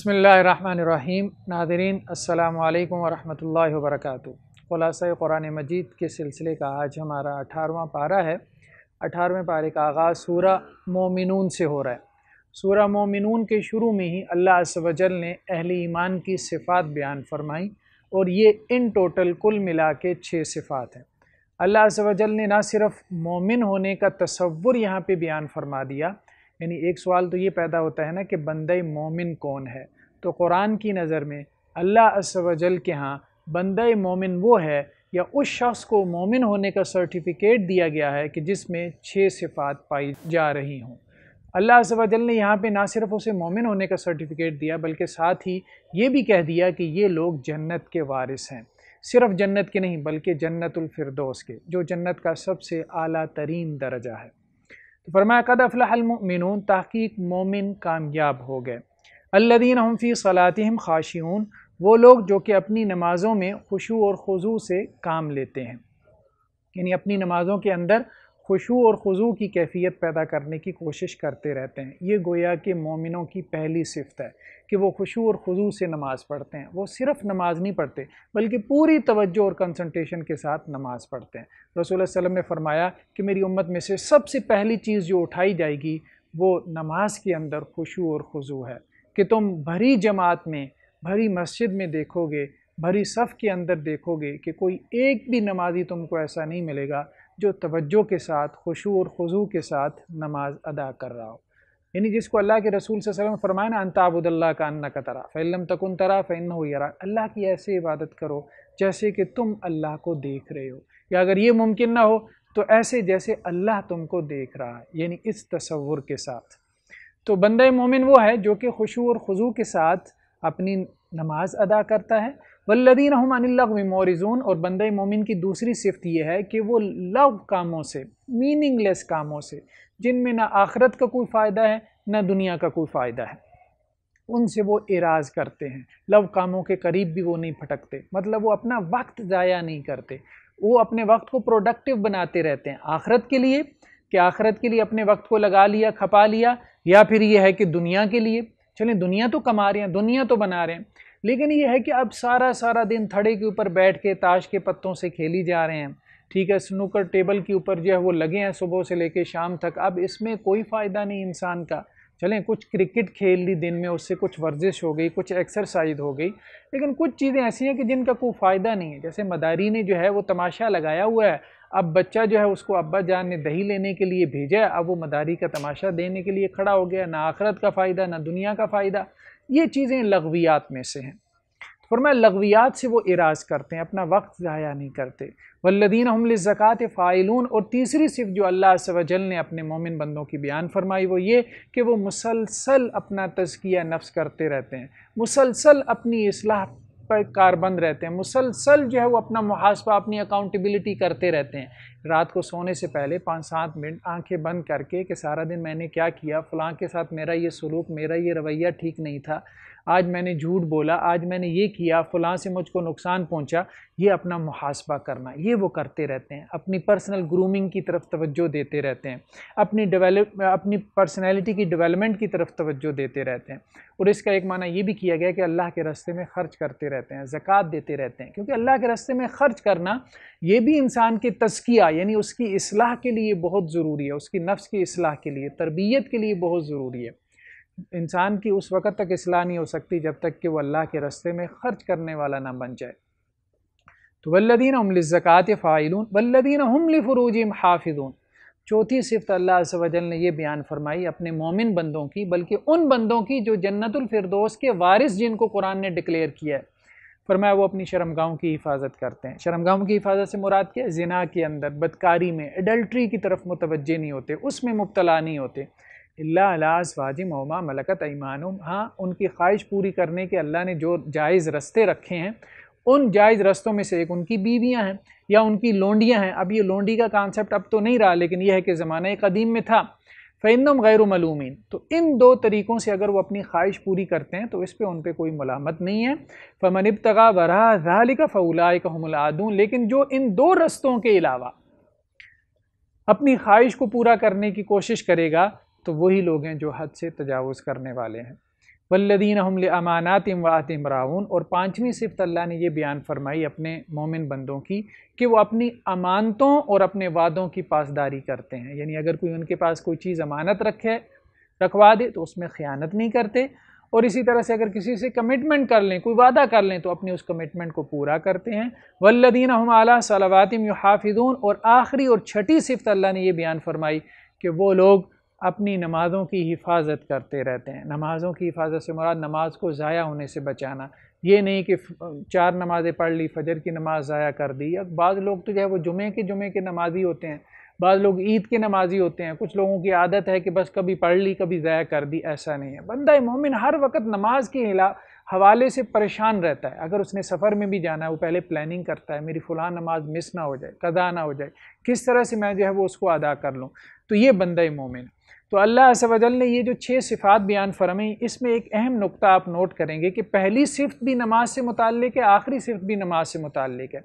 بسم اللہ الرحمن الرحیم ناظرین السلام علیکم ورحمۃ اللہ وبرکاتہ خلاصہ قرآن مجید کے سلسلے کا آج ہمارا اٹھارہواں پارہ ہے اٹھارہویں پارے کا آغاز سورہ مومنون سے ہو رہا ہے سورہ مومنون کے شروع میں ہی اللہ وجل نے اہل ایمان کی صفات بیان فرمائی اور یہ ان ٹوٹل کل ملا کے چھ صفات ہیں اللہ وجل نے نہ صرف مومن ہونے کا تصور یہاں پہ بیان فرما دیا یعنی ایک سوال تو یہ پیدا ہوتا ہے نا کہ بندہ مومن کون ہے تو قرآن کی نظر میں اللہ عز و جل کے ہاں بندہ مومن وہ ہے یا اس شخص کو مومن ہونے کا سرٹیفکیٹ دیا گیا ہے کہ جس میں چھ صفات پائی جا رہی ہوں اللہ عز و جل نے یہاں پہ نہ صرف اسے مومن ہونے کا سرٹیفکیٹ دیا بلکہ ساتھ ہی یہ بھی کہہ دیا کہ یہ لوگ جنت کے وارث ہیں صرف جنت کے نہیں بلکہ جنت الفردوس کے جو جنت کا سب سے اعلیٰ ترین درجہ ہے تو فرمایا قد افلح المؤمنون تحقیق مومن کامیاب ہو گئے فی صلاتہم خاشعون وہ لوگ جو کہ اپنی نمازوں میں خشوع اور خضو سے کام لیتے ہیں یعنی اپنی نمازوں کے اندر خوشو اور خضو کی کیفیت پیدا کرنے کی کوشش کرتے رہتے ہیں یہ گویا کہ مومنوں کی پہلی صفت ہے کہ وہ خوشو اور خضو سے نماز پڑھتے ہیں وہ صرف نماز نہیں پڑھتے بلکہ پوری توجہ اور کنسنٹیشن کے ساتھ نماز پڑھتے ہیں رسول اللہ علیہ وسلم نے فرمایا کہ میری امت میں سے سب سے پہلی چیز جو اٹھائی جائے گی وہ نماز کے اندر خوشو اور خضو ہے کہ تم بھری جماعت میں بھری مسجد میں دیکھو گے بھری صف کے اندر دیکھو گے کہ کوئی ایک بھی نمازی تم کو ایسا نہیں ملے گا جو توجہ کے ساتھ خوشو اور خضو کے ساتھ نماز ادا کر رہا ہو یعنی جس کو اللہ کے رسول صلی اللہ علیہ وسلم فرمائے نا تعبود اللہ کا کا ترا فلم تکن ترا ہو یار اللہ کی ایسے عبادت کرو جیسے کہ تم اللہ کو دیکھ رہے ہو یا اگر یہ ممکن نہ ہو تو ایسے جیسے اللہ تم کو دیکھ رہا ہے یعنی اس تصور کے ساتھ تو بندہ مومن وہ ہے جو کہ خوشو اور خضو کے ساتھ اپنی نماز ادا کرتا ہے عن اللغو مورزون اور بندہ مومن کی دوسری صفت یہ ہے کہ وہ لغ کاموں سے میننگ لیس کاموں سے جن میں نہ آخرت کا کوئی فائدہ ہے نہ دنیا کا کوئی فائدہ ہے ان سے وہ اعراض کرتے ہیں لو کاموں کے قریب بھی وہ نہیں پھٹکتے مطلب وہ اپنا وقت ضائع نہیں کرتے وہ اپنے وقت کو پروڈکٹیو بناتے رہتے ہیں آخرت کے لیے کہ آخرت کے لیے اپنے وقت کو لگا لیا کھپا لیا یا پھر یہ ہے کہ دنیا کے لیے چلیں دنیا تو کما رہے ہیں دنیا تو بنا رہے ہیں لیکن یہ ہے کہ اب سارا سارا دن تھڑے کے اوپر بیٹھ کے تاش کے پتوں سے کھیلی جا رہے ہیں ٹھیک ہے سنوکر ٹیبل کے اوپر جو ہے وہ لگے ہیں صبح سے لے کے شام تک اب اس میں کوئی فائدہ نہیں انسان کا چلیں کچھ کرکٹ کھیل لی دن میں اس سے کچھ ورزش ہو گئی کچھ ایکسرسائز ہو گئی لیکن کچھ چیزیں ایسی ہیں کہ جن کا کوئی فائدہ نہیں ہے جیسے مداری نے جو ہے وہ تماشا لگایا ہوا ہے اب بچہ جو ہے اس کو ابا جان نے دہی لینے کے لیے بھیجا ہے اب وہ مداری کا تماشا دینے کے لیے کھڑا ہو گیا نہ آخرت کا فائدہ نہ دنیا کا فائدہ یہ چیزیں لغویات میں سے ہیں فرمایا لغویات سے وہ اراض کرتے ہیں اپنا وقت ضائع نہیں کرتے والذین هم للزکات فاعلون اور تیسری صرف جو اللہ و جل نے اپنے مومن بندوں کی بیان فرمائی وہ یہ کہ وہ مسلسل اپنا تزکیہ نفس کرتے رہتے ہیں مسلسل اپنی اصلاح پر کاربند رہتے ہیں مسلسل جو ہے وہ اپنا محاسبہ اپنی اکاؤنٹیبلٹی کرتے رہتے ہیں رات کو سونے سے پہلے پانچ سات منٹ آنکھیں بند کر کے کہ سارا دن میں نے کیا کیا فلاں کے ساتھ میرا یہ سلوک میرا یہ رویہ ٹھیک نہیں تھا آج میں نے جھوٹ بولا آج میں نے یہ کیا فلاں سے مجھ کو نقصان پہنچا یہ اپنا محاسبہ کرنا یہ وہ کرتے رہتے ہیں اپنی پرسنل گرومنگ کی طرف توجہ دیتے رہتے ہیں اپنی ڈیولپ اپنی پرسنالٹی کی ڈیولپمنٹ کی طرف توجہ دیتے رہتے ہیں اور اس کا ایک معنی یہ بھی کیا گیا کہ اللہ کے رستے میں خرچ کرتے رہتے ہیں زکوٰۃ دیتے رہتے ہیں کیونکہ اللہ کے رستے میں خرچ کرنا یہ بھی انسان کے تسکیہ یعنی اس کی اصلاح کے لیے بہت ضروری ہے اس کی نفس کی اصلاح کے لیے تربیت کے لیے بہت ضروری ہے انسان کی اس وقت تک اصلاح نہیں ہو سکتی جب تک کہ وہ اللہ کے رستے میں خرچ کرنے والا نہ بن جائے تو ولدین عمل زکوٰۃ فائلون ولدین عمل فروجم حافظون چوتھی صفت اللہ عز و جل نے یہ بیان فرمائی اپنے مومن بندوں کی بلکہ ان بندوں کی جو جنت الفردوس کے وارث جن کو قرآن نے ڈکلیئر کیا ہے فرمایا وہ اپنی شرمگاؤں کی حفاظت کرتے ہیں شرمگاؤں کی حفاظت سے مراد کیا زنا کے اندر بدکاری میں ایڈلٹری کی طرف متوجہ نہیں ہوتے اس میں مبتلا نہیں ہوتے اللہ آس واجم عما ملکت ایمان ہاں ان کی خواہش پوری کرنے کے اللہ نے جو جائز رستے رکھے ہیں ان جائز رستوں میں سے ایک ان کی بیویاں ہیں یا ان کی لونڈیاں ہیں اب یہ لونڈی کا کانسیپٹ اب تو نہیں رہا لیکن یہ ہے کہ زمانہ قدیم میں تھا فینم ملومین تو ان دو طریقوں سے اگر وہ اپنی خواہش پوری کرتے ہیں تو اس پہ ان پہ کوئی ملامت نہیں ہے فمن ابتغا راہ را لا فلاء کا لیکن جو ان دو رستوں کے علاوہ اپنی خواہش کو پورا کرنے کی کوشش کرے گا تو وہی لوگ ہیں جو حد سے تجاوز کرنے والے ہیں ولدین الملِ امانات امواط امراؤن اور پانچویں صفت اللہ نے یہ بیان فرمائی اپنے مومن بندوں کی کہ وہ اپنی امانتوں اور اپنے وعدوں کی پاسداری کرتے ہیں یعنی اگر کوئی ان کے پاس کوئی چیز امانت رکھے رکھوا دے تو اس میں خیانت نہیں کرتے اور اسی طرح سے اگر کسی سے کمٹمنٹ کر لیں کوئی وعدہ کر لیں تو اپنے اس کمٹمنٹ کو پورا کرتے ہیں ولدین ہم اعلیٰ صلاواتم حافظ اور آخری اور چھٹی صفت اللہ نے یہ بیان فرمائی کہ وہ لوگ اپنی نمازوں کی حفاظت کرتے رہتے ہیں نمازوں کی حفاظت سے مراد نماز کو ضائع ہونے سے بچانا یہ نہیں کہ چار نمازیں پڑھ لی فجر کی نماز ضائع کر دی یا بعض لوگ تو جو ہے وہ جمعے کے جمعے کے نمازی ہوتے ہیں بعض لوگ عید کے نمازی ہوتے ہیں کچھ لوگوں کی عادت ہے کہ بس کبھی پڑھ لی کبھی ضائع کر دی ایسا نہیں ہے بندہ مومن ہر وقت نماز کے حوالے سے پریشان رہتا ہے اگر اس نے سفر میں بھی جانا ہے وہ پہلے پلاننگ کرتا ہے میری فلاں نماز مس نہ ہو جائے قدا نہ ہو جائے کس طرح سے میں جو ہے وہ اس کو ادا کر لوں تو یہ بندہ ہے تو اللہ و جل نے یہ جو چھ صفات بیان فرمائیں اس میں ایک اہم نقطہ آپ نوٹ کریں گے کہ پہلی صفت بھی نماز سے متعلق ہے آخری صفت بھی نماز سے متعلق ہے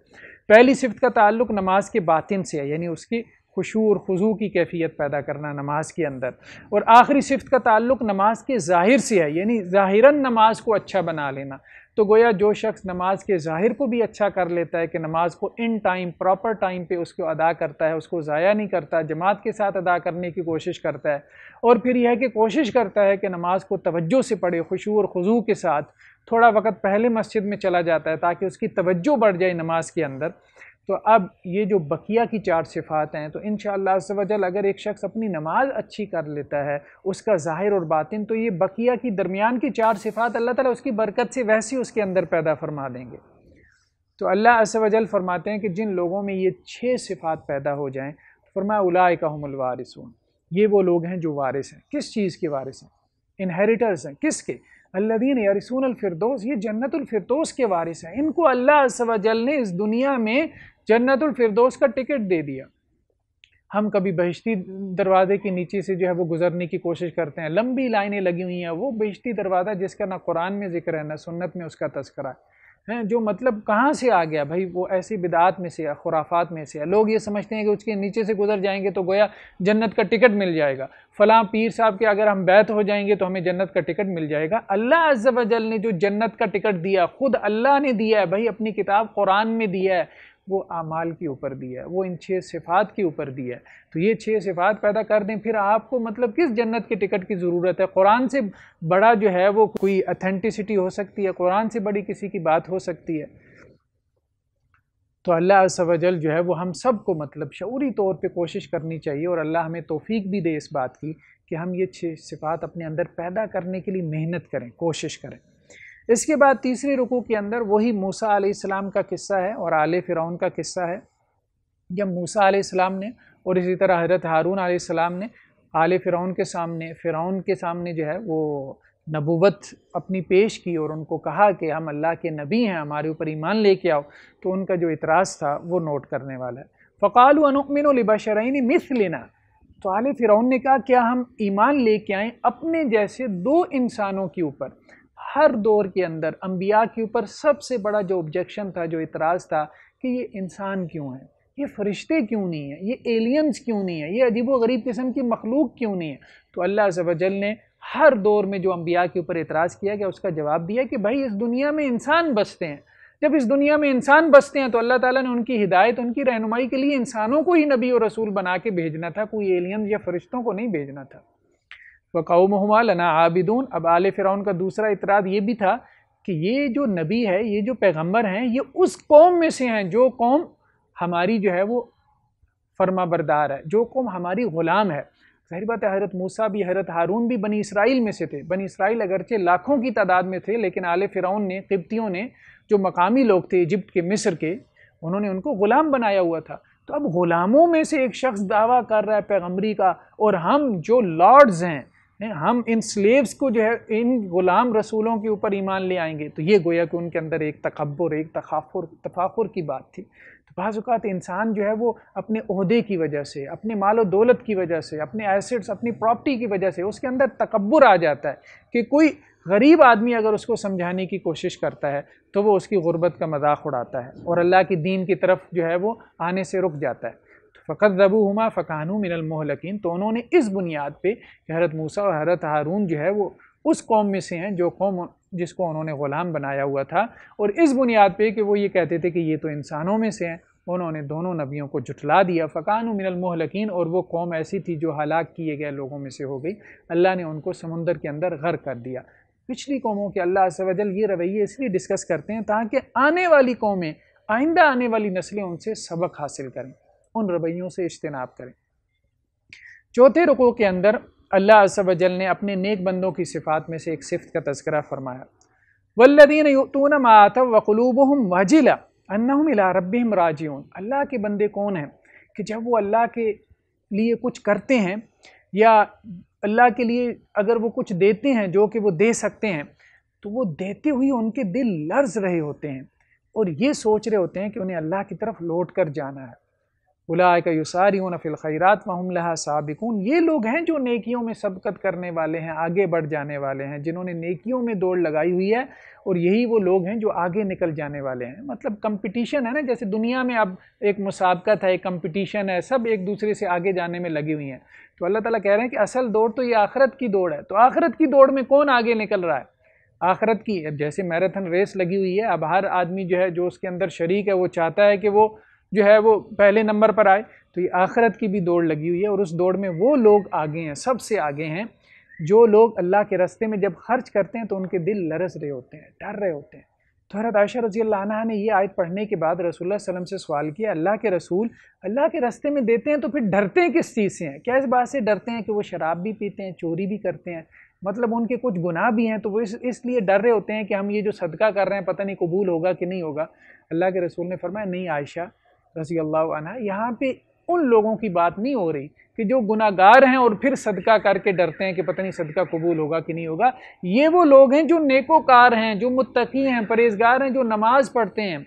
پہلی صفت کا تعلق نماز کے باطن سے ہے یعنی اس کی خشوع اور خضوع کی کیفیت پیدا کرنا نماز کے اندر اور آخری صفت کا تعلق نماز کے ظاہر سے ہے یعنی ظاہراً نماز کو اچھا بنا لینا تو گویا جو شخص نماز کے ظاہر کو بھی اچھا کر لیتا ہے کہ نماز کو ان ٹائم پراپر ٹائم پہ اس کو ادا کرتا ہے اس کو ضائع نہیں کرتا جماعت کے ساتھ ادا کرنے کی کوشش کرتا ہے اور پھر یہ ہے کہ کوشش کرتا ہے کہ نماز کو توجہ سے پڑھے اور خضو کے ساتھ تھوڑا وقت پہلے مسجد میں چلا جاتا ہے تاکہ اس کی توجہ بڑھ جائے نماز کے اندر تو اب یہ جو بقیہ کی چار صفات ہیں تو ان شاء اللہ جل وجل اگر ایک شخص اپنی نماز اچھی کر لیتا ہے اس کا ظاہر اور باطن تو یہ بقیہ کی درمیان کی چار صفات اللہ تعالیٰ اس کی برکت سے ویسی اس کے اندر پیدا فرما دیں گے تو اللہ و وجل فرماتے ہیں کہ جن لوگوں میں یہ چھ صفات پیدا ہو جائیں فرمایا الاء الوارثون یہ وہ لوگ ہیں جو وارث ہیں کس چیز کے وارث ہیں انہیریٹرز ہیں کس کے الدین یارسون الفردوس یہ جنت الفردوس کے وارث ہیں ان کو اللہ جل نے اس دنیا میں جنت الفردوس کا ٹکٹ دے دیا ہم کبھی بہشتی دروازے کے نیچے سے جو ہے وہ گزرنے کی کوشش کرتے ہیں لمبی لائنیں لگی ہوئی ہیں وہ بہشتی دروازہ جس کا نہ قرآن میں ذکر ہے نہ سنت میں اس کا تذکرہ ہے ہیں جو مطلب کہاں سے آ گیا بھائی وہ ایسی بدعات میں سے ہے خرافات میں سے ہے لوگ یہ سمجھتے ہیں کہ اس کے نیچے سے گزر جائیں گے تو گویا جنت کا ٹکٹ مل جائے گا فلاں پیر صاحب کے اگر ہم بیت ہو جائیں گے تو ہمیں جنت کا ٹکٹ مل جائے گا اللہ عز و جل نے جو جنت کا ٹکٹ دیا خود اللہ نے دیا ہے بھائی اپنی کتاب قرآن میں دیا ہے وہ اعمال کے اوپر دیا ہے وہ ان چھ صفات کے اوپر دی ہے تو یہ چھ صفات پیدا کر دیں پھر آپ کو مطلب کس جنت کے ٹکٹ کی ضرورت ہے قرآن سے بڑا جو ہے وہ کوئی اتھینٹسٹی ہو سکتی ہے قرآن سے بڑی کسی کی بات ہو سکتی ہے تو اللہ جل جو ہے وہ ہم سب کو مطلب شعوری طور پہ کوشش کرنی چاہیے اور اللہ ہمیں توفیق بھی دے اس بات کی کہ ہم یہ چھ صفات اپنے اندر پیدا کرنے کے لیے محنت کریں کوشش کریں اس کے بعد تیسری رکوع کے اندر وہی موسا علیہ السلام کا قصہ ہے اور آل فرعون کا قصہ ہے جب موسا علیہ السلام نے اور اسی طرح حضرت ہارون علیہ السلام نے آل فرعون کے سامنے فرعون کے سامنے جو ہے وہ نبوت اپنی پیش کی اور ان کو کہا کہ ہم اللہ کے نبی ہیں ہمارے اوپر ایمان لے کے آؤ تو ان کا جو اعتراض تھا وہ نوٹ کرنے والا ہے فقال القمین و لبا لینا تو عال فرعون نے کہا کیا ہم ایمان لے کے آئیں اپنے جیسے دو انسانوں کے اوپر ہر دور کے اندر انبیاء کے اوپر سب سے بڑا جو آبجیکشن تھا جو اعتراض تھا کہ یہ انسان کیوں ہے یہ فرشتے کیوں نہیں ہیں یہ ایلینز کیوں نہیں ہیں یہ عجیب و غریب قسم کی مخلوق کیوں نہیں ہے تو اللہ و جل نے ہر دور میں جو انبیاء کے اوپر اعتراض کیا گیا اس کا جواب دیا کہ بھائی اس دنیا میں انسان بستے ہیں جب اس دنیا میں انسان بستے ہیں تو اللہ تعالیٰ نے ان کی ہدایت ان کی رہنمائی کے لیے انسانوں کو ہی نبی و رسول بنا کے بھیجنا تھا کوئی ایلینز یا فرشتوں کو نہیں بھیجنا تھا وقو قوم لنا عابدون اب آل فرعون کا دوسرا اطراد یہ بھی تھا کہ یہ جو نبی ہے یہ جو پیغمبر ہیں یہ اس قوم میں سے ہیں جو قوم ہماری جو ہے وہ فرما بردار ہے جو قوم ہماری غلام ہے ظاہر بات ہے حضرت موسیٰ بھی حضرت ہارون بھی بنی اسرائیل میں سے تھے بنی اسرائیل اگرچہ لاکھوں کی تعداد میں تھے لیکن آل فرعون نے قبطیوں نے جو مقامی لوگ تھے ایجپٹ کے مصر کے انہوں نے ان کو غلام بنایا ہوا تھا تو اب غلاموں میں سے ایک شخص دعویٰ کر رہا ہے پیغمبری کا اور ہم جو لارڈز ہیں ہم ان سلیوز کو جو ہے ان غلام رسولوں کے اوپر ایمان لے آئیں گے تو یہ گویا کہ ان کے اندر ایک تکبر ایک تخافر تفاخر کی بات تھی تو بعض اوقات انسان جو ہے وہ اپنے عہدے کی وجہ سے اپنے مال و دولت کی وجہ سے اپنے ایسٹس اپنی پراپرٹی کی وجہ سے اس کے اندر تکبر آ جاتا ہے کہ کوئی غریب آدمی اگر اس کو سمجھانے کی کوشش کرتا ہے تو وہ اس کی غربت کا مذاق اڑاتا ہے اور اللہ کے دین کی طرف جو ہے وہ آنے سے رک جاتا ہے فقط ضبو ہما فقانو من المحلقین تو انہوں نے اس بنیاد پہ کہ حضرت موسیٰ اور حضرت ہارون جو ہے وہ اس قوم میں سے ہیں جو قوم جس کو انہوں نے غلام بنایا ہوا تھا اور اس بنیاد پہ کہ وہ یہ کہتے تھے کہ یہ تو انسانوں میں سے ہیں انہوں نے دونوں نبیوں کو جھٹلا دیا فقان من المحلقین اور وہ قوم ایسی تھی جو ہلاک کیے گئے لوگوں میں سے ہو گئی اللہ نے ان کو سمندر کے اندر غر کر دیا پچھلی قوموں کے اللہ عز و جل یہ رویے اس لیے ڈسکس کرتے ہیں تاکہ آنے والی قومیں آئندہ آنے والی نسلیں ان سے سبق حاصل کریں ان رویوں سے اجتناب کریں چوتھے رکو کے اندر اللہ عز و جل نے اپنے نیک بندوں کی صفات میں سے ایک صفت کا تذکرہ فرمایا يُؤْتُونَ مَا آتَوْ وَقُلُوبُهُمْ الّہم الا إِلَىٰ رَبِّهِمْ رَاجِعُونَ اللہ کے بندے کون ہیں کہ جب وہ اللہ کے لیے کچھ کرتے ہیں یا اللہ کے لیے اگر وہ کچھ دیتے ہیں جو کہ وہ دے سکتے ہیں تو وہ دیتے ہوئے ان کے دل لرز رہے ہوتے ہیں اور یہ سوچ رہے ہوتے ہیں کہ انہیں اللہ کی طرف لوٹ کر جانا ہے بلا کا یوساری الخیرات وہم لہا سابقون یہ لوگ ہیں جو نیکیوں میں سبقت کرنے والے ہیں آگے بڑھ جانے والے ہیں جنہوں نے نیکیوں میں دوڑ لگائی ہوئی ہے اور یہی وہ لوگ ہیں جو آگے نکل جانے والے ہیں مطلب کمپٹیشن ہے نا جیسے دنیا میں اب ایک مسابقت ہے ایک کمپٹیشن ہے سب ایک دوسرے سے آگے جانے میں لگی ہوئی ہیں تو اللہ تعالیٰ کہہ رہے ہیں کہ اصل دوڑ تو یہ آخرت کی دوڑ ہے تو آخرت کی دوڑ میں کون آگے نکل رہا ہے آخرت کی اب جیسے میراتھن ریس لگی ہوئی ہے اب ہر آدمی جو ہے جو اس کے اندر شریک ہے وہ چاہتا ہے کہ وہ جو ہے وہ پہلے نمبر پر آئے تو یہ آخرت کی بھی دوڑ لگی ہوئی ہے اور اس دوڑ میں وہ لوگ آگے ہیں سب سے آگے ہیں جو لوگ اللہ کے رستے میں جب خرچ کرتے ہیں تو ان کے دل لرس رہے ہوتے ہیں ڈر رہے ہوتے ہیں تو حضرت عائشہ رضی اللہ عنہ نے یہ آیت پڑھنے کے بعد رسول اللہ علیہ وسلم سے سوال کیا اللہ کے رسول اللہ کے رستے میں دیتے ہیں تو پھر ڈرتے ہیں کس چیز سے ہیں کیا اس بات سے ڈرتے ہیں کہ وہ شراب بھی پیتے ہیں چوری بھی کرتے ہیں مطلب ان کے کچھ گناہ بھی ہیں تو وہ اس اس لیے ڈر رہے ہوتے ہیں کہ ہم یہ جو صدقہ کر رہے ہیں پتہ نہیں قبول ہوگا کہ نہیں ہوگا اللہ کے رسول نے فرمایا نہیں عائشہ رضی اللہ عنہ یہاں پہ ان لوگوں کی بات نہیں ہو رہی کہ جو گناہ گار ہیں اور پھر صدقہ کر کے ڈرتے ہیں کہ پتہ نہیں صدقہ قبول ہوگا کہ نہیں ہوگا یہ وہ لوگ ہیں جو نیکوکار کار ہیں جو متقی ہیں پرہیزگار ہیں جو نماز پڑھتے ہیں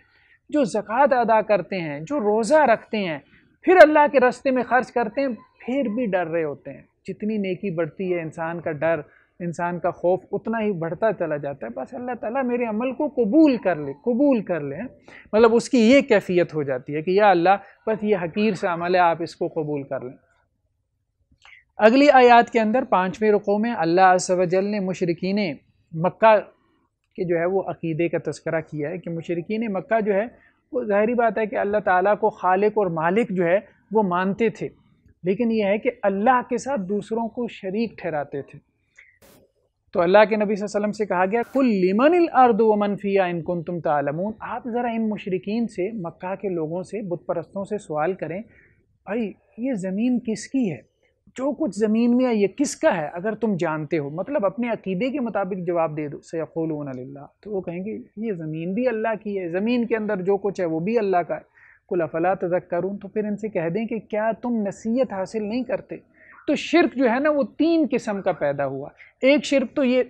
جو زکوٰۃ ادا کرتے ہیں جو روزہ رکھتے ہیں پھر اللہ کے رستے میں خرچ کرتے ہیں پھر بھی ڈر رہے ہوتے ہیں جتنی نیکی بڑھتی ہے انسان کا ڈر انسان کا خوف اتنا ہی بڑھتا چلا جاتا ہے بس اللہ تعالیٰ میرے عمل کو قبول کر لے قبول کر لیں ہاں۔ مطلب اس کی یہ کیفیت ہو جاتی ہے کہ یا اللہ بس یہ حقیر سے عمل ہے آپ اس کو قبول کر لیں اگلی آیات کے اندر پانچویں رقو میں اللہ جل نے مشرقین مکہ کے جو ہے وہ عقیدے کا تذکرہ کیا ہے کہ مشرقین مکہ جو ہے وہ ظاہری بات ہے کہ اللہ تعالیٰ کو خالق اور مالک جو ہے وہ مانتے تھے لیکن یہ ہے کہ اللہ کے ساتھ دوسروں کو شریک ٹھہراتے تھے تو اللہ کے نبی صلی اللہ علیہ وسلم سے کہا گیا کل لِمَنِ الْأَرْضُ و منفیہ ان کن تم آپ ذرا ان مشرقین سے مکہ کے لوگوں سے بت پرستوں سے سوال کریں بھائی یہ زمین کس کی ہے جو کچھ زمین میں ہے یہ کس کا ہے اگر تم جانتے ہو مطلب اپنے عقیدے کے مطابق جواب دے دو سَيَقُولُونَ لِلَّهِ تو وہ کہیں گے یہ زمین بھی اللہ کی ہے زمین کے اندر جو کچھ ہے وہ بھی اللہ کا ہے کل افلاح تَذَكَّرُونَ تو پھر ان سے کہہ دیں کہ کیا تم نصیحت حاصل نہیں کرتے تو شرک جو ہے نا وہ تین قسم کا پیدا ہوا ایک شرک تو یہ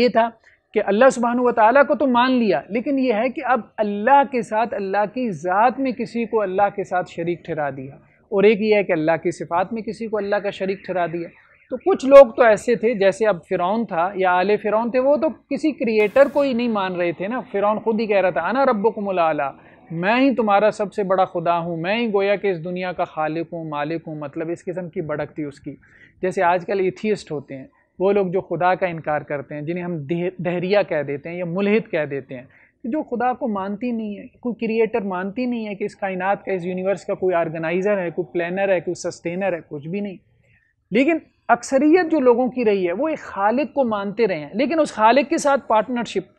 یہ تھا کہ اللہ سبحانہ و تعالیٰ کو تو مان لیا لیکن یہ ہے کہ اب اللہ کے ساتھ اللہ کی ذات میں کسی کو اللہ کے ساتھ شریک ٹھہرا دیا اور ایک یہ ہے کہ اللہ کی صفات میں کسی کو اللہ کا شریک ٹھہرا دیا تو کچھ لوگ تو ایسے تھے جیسے اب فرعون تھا یا آل فرعون تھے وہ تو کسی کریٹر کو ہی نہیں مان رہے تھے نا فرعون خود ہی کہہ رہا تھا انا ربکم العلیٰ میں ہی تمہارا سب سے بڑا خدا ہوں میں ہی گویا کہ اس دنیا کا خالق ہوں مالک ہوں مطلب اس قسم کی بڑکتی اس کی جیسے آج کل ایتھیسٹ ہوتے ہیں وہ لوگ جو خدا کا انکار کرتے ہیں جنہیں ہم دہریہ کہہ دیتے ہیں یا ملحد کہہ دیتے ہیں جو خدا کو مانتی نہیں ہے کوئی کریٹر مانتی نہیں ہے کہ اس کائنات کا اس یونیورس کا کوئی آرگنائزر ہے کوئی پلینر ہے کوئی سسٹینر ہے کچھ بھی نہیں لیکن اکثریت جو لوگوں کی رہی ہے وہ ایک خالق کو مانتے رہے ہیں لیکن اس خالق کے ساتھ پارٹنرشپ